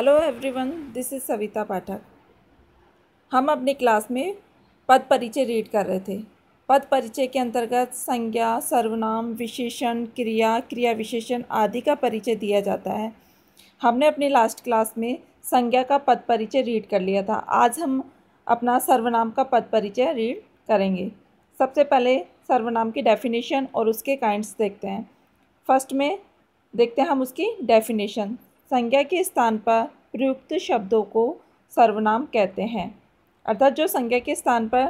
hello everyone this is Savita Pathak हम अपने class में पद परिचय रीड कर रहे थे पद परिचय के अंतर्गत संज्ञा सर्वनाम विशेषण क्रिया क्रिया विशेषण आदि का परिचय दिया जाता है हमने अपने लास्ट क्लास में संज्ञा का पद परिचय रीड कर लिया था आज हम अपना सर्वनाम का पद परिचय रीड करेंगे सबसे पहले सर्वनाम की डेफिनेशन और उसके काइंड्स देखते हैं फर्स्ट में देखते हैं हम उसकी डेफिनेशन संज्ञा के स्थान पर प्रयुक्त शब्दों को सर्वनाम कहते हैं अर्थात जो संज्ञा के स्थान पर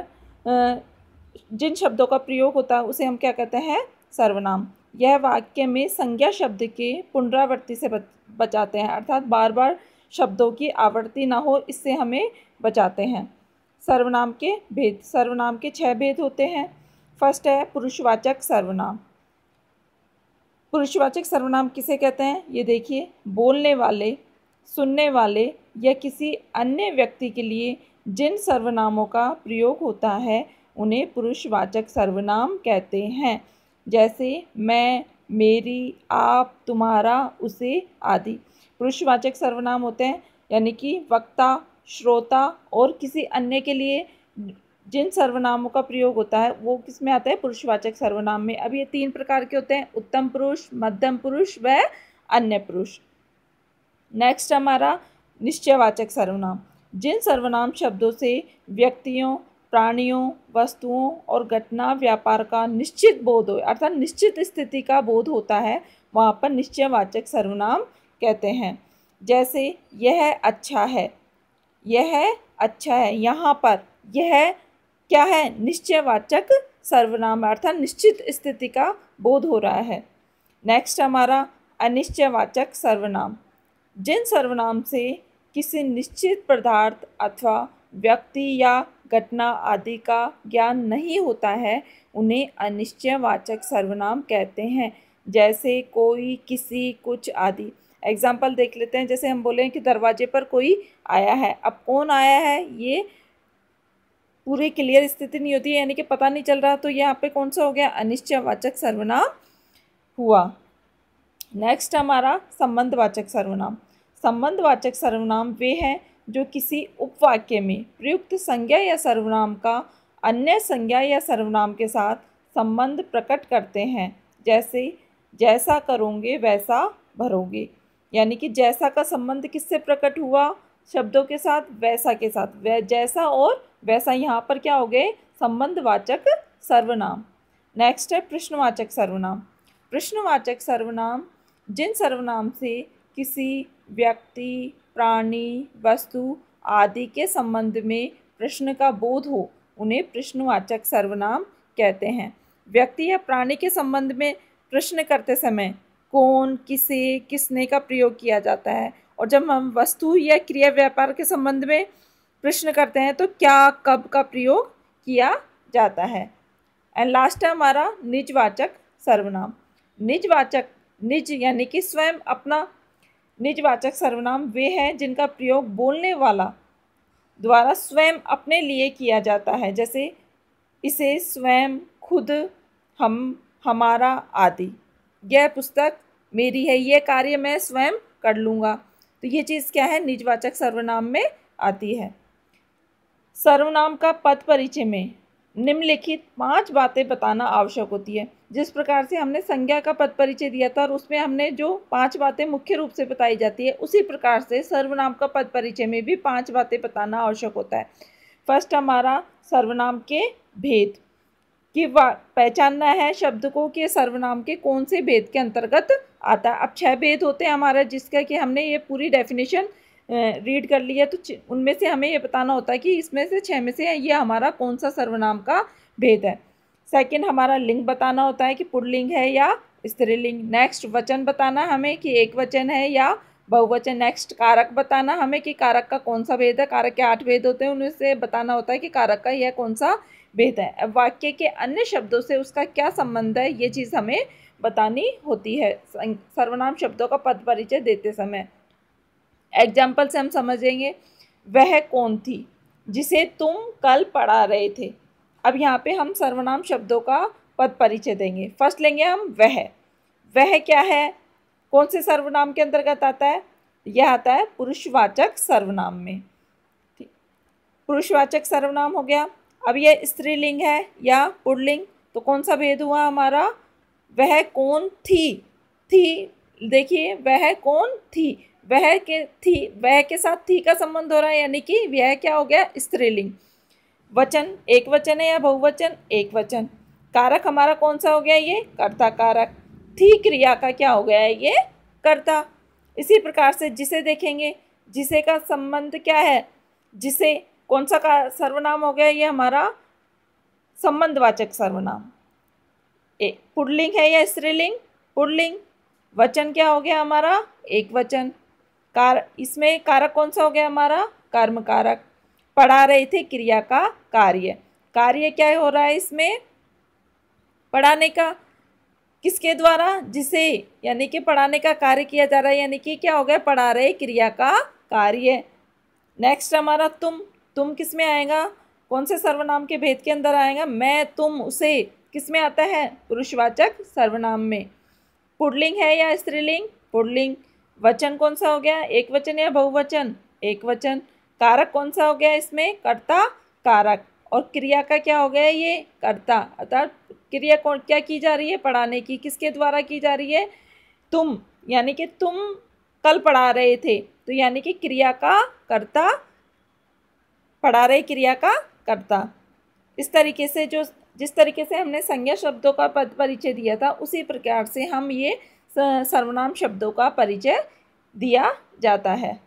जिन शब्दों का प्रयोग होता है उसे हम क्या कहते हैं सर्वनाम यह वाक्य में संज्ञा शब्द के पुनरावृत्ति से बचाते हैं अर्थात बार बार शब्दों की आवृत्ति ना हो इससे हमें बचाते हैं सर्वनाम के भेद सर्वनाम के छह भेद होते हैं फर्स्ट है पुरुषवाचक सर्वनाम पुरुषवाचक सर्वनाम किसे कहते हैं ये देखिए बोलने वाले सुनने वाले या किसी अन्य व्यक्ति के लिए जिन सर्वनामों का प्रयोग होता है उन्हें पुरुषवाचक सर्वनाम कहते हैं जैसे मैं मेरी आप तुम्हारा उसे आदि पुरुषवाचक सर्वनाम होते हैं यानी कि वक्ता श्रोता और किसी अन्य के लिए जिन सर्वनामों का प्रयोग होता है वो किस में आता है पुरुषवाचक सर्वनाम में अब ये तीन प्रकार के होते हैं उत्तम पुरुष मध्यम पुरुष व अन्य पुरुष नेक्स्ट हमारा निश्चयवाचक सर्वनाम जिन सर्वनाम शब्दों से व्यक्तियों प्राणियों वस्तुओं और घटना व्यापार का निश्चित बोध हो अर्थात निश्चित स्थिति का बोध होता है वहाँ पर निश्चयवाचक सर्वनाम कहते हैं जैसे यह अच्छा है यह अच्छा है यहाँ पर यह क्या है निश्चयवाचक सर्वनाम अर्थात निश्चित स्थिति का बोध हो रहा है नेक्स्ट हमारा अनिश्चयवाचक सर्वनाम जिन सर्वनाम से किसी निश्चित पदार्थ अथवा व्यक्ति या घटना आदि का ज्ञान नहीं होता है उन्हें अनिश्चयवाचक सर्वनाम कहते हैं जैसे कोई किसी कुछ आदि एग्जाम्पल देख लेते हैं जैसे हम बोले कि दरवाजे पर कोई आया है अब कौन आया है ये पूरी क्लियर स्थिति नहीं होती यानी कि पता नहीं चल रहा तो यहाँ पे कौन सा हो गया अनिश्चयवाचक सर्वनाम हुआ नेक्स्ट हमारा संबंधवाचक सर्वनाम संबंधवाचक सर्वनाम वे हैं जो किसी उपवाक्य में प्रयुक्त संज्ञा या सर्वनाम का अन्य संज्ञा या सर्वनाम के साथ संबंध प्रकट करते हैं जैसे जैसा करोगे वैसा भरोगे यानी कि जैसा का संबंध किससे प्रकट हुआ शब्दों के साथ वैसा के साथ वै जैसा और वैसा यहाँ पर क्या हो गए संबंधवाचक सर्वनाम नेक्स्ट है प्रश्नवाचक सर्वनाम प्रश्नवाचक सर्वनाम जिन सर्वनाम से किसी व्यक्ति प्राणी वस्तु आदि के संबंध में प्रश्न का बोध हो उन्हें प्रश्नवाचक सर्वनाम कहते हैं व्यक्ति या प्राणी के संबंध में प्रश्न करते समय कौन किसे किसने का प्रयोग किया जाता है और जब हम वस्तु या क्रिया व्यापार के संबंध में प्रश्न करते हैं तो क्या कब का प्रयोग किया जाता है एंड लास्ट है हमारा निजवाचक सर्वनाम निजवाचक निज यानी कि स्वयं अपना निजवाचक सर्वनाम वे हैं जिनका प्रयोग बोलने वाला द्वारा स्वयं अपने लिए किया जाता है जैसे इसे स्वयं खुद हम हमारा आदि यह पुस्तक मेरी है यह कार्य मैं स्वयं कर लूँगा तो ये चीज़ क्या है निजवाचक सर्वनाम में आती है सर्वनाम का पद परिचय में निम्नलिखित पांच बातें बताना आवश्यक होती है जिस प्रकार से हमने संज्ञा का पद परिचय दिया था और उसमें हमने जो पांच बातें मुख्य रूप से बताई जाती है उसी प्रकार से सर्वनाम का पद परिचय में भी पांच बातें बताना आवश्यक होता है फर्स्ट हमारा सर्वनाम के भेद कि पहचानना है शब्द को कि सर्वनाम के कौन से भेद के अंतर्गत आता है अब छह भेद होते हैं हमारा जिसका कि हमने ये पूरी डेफिनेशन रीड कर लिया तो उनमें से हमें ये बताना होता है कि इसमें से छः में से ये हमारा कौन सा सर्वनाम का भेद है सेकंड हमारा लिंग बताना होता है कि पुरलिंग है या स्त्रीलिंग नेक्स्ट वचन बताना हमें कि एक वचन है या बहुवचन नेक्स्ट कारक बताना हमें कि कारक का कौन सा भेद है कारक के आठ भेद होते हैं उनमें से बताना होता है कि कारक का यह कौन सा भेद है अब वाक्य के अन्य शब्दों से उसका क्या संबंध है ये चीज़ हमें बतानी होती है सर्वनाम शब्दों का पद परिचय देते समय एग्जाम्पल से हम समझेंगे वह कौन थी जिसे तुम कल पढ़ा रहे थे अब यहाँ पे हम सर्वनाम शब्दों का पद परिचय देंगे फर्स्ट लेंगे हम वह वह क्या है कौन से सर्वनाम के अंतर्गत आता है यह आता है पुरुषवाचक सर्वनाम में ठीक पुरुषवाचक सर्वनाम हो गया अब ये स्त्रीलिंग है या पुडलिंग तो कौन सा भेद हुआ हमारा वह कौन थी थी देखिए वह कौन थी वह के थी वह के साथ थी का संबंध हो रहा है यानी कि वह क्या हो गया स्त्रीलिंग वचन एक वचन है या बहुवचन एक वचन कारक हमारा कौन सा हो गया ये कर्ता कारक थी क्रिया का क्या हो गया है ये कर्ता इसी प्रकार से जिसे देखेंगे जिसे का संबंध क्या है जिसे कौन सा का सर्वनाम हो गया ये हमारा संबंधवाचक सर्वनाम ए पुडलिंग है या स्त्रीलिंग पुडलिंग वचन क्या हो गया हमारा एक वचन कार इसमें कारक कौन सा हो गया हमारा कर्म कारक पढ़ा रहे थे क्रिया का कार्य कार्य क्या हो रहा है इसमें पढ़ाने का किसके द्वारा जिसे यानी कि पढ़ाने का कार्य किया जा रहा है यानी कि क्या हो गया पढ़ा रहे क्रिया का कार्य नेक्स्ट हमारा तुम तुम किस में आएगा कौन से सर्वनाम के भेद के अंदर आएगा मैं तुम उसे किस में आता है पुरुषवाचक सर्वनाम में पुडलिंग है या स्त्रीलिंग पुडलिंग वचन कौन सा हो गया एक वचन या बहुवचन एक वचन कारक कौन सा हो गया इसमें कर्ता कारक और क्रिया का क्या हो गया ये कर्ता अर्थात क्रिया कौन क्या की जा रही है पढ़ाने की किसके द्वारा की जा रही है तुम यानी कि तुम कल पढ़ा रहे थे तो यानी कि क्रिया का कर्ता पढ़ा रहे क्रिया का कर्ता इस तरीके से जो जिस तरीके से हमने संज्ञा शब्दों का परिचय दिया था उसी प्रकार से हम ये सर्वनाम शब्दों का परिचय दिया जाता है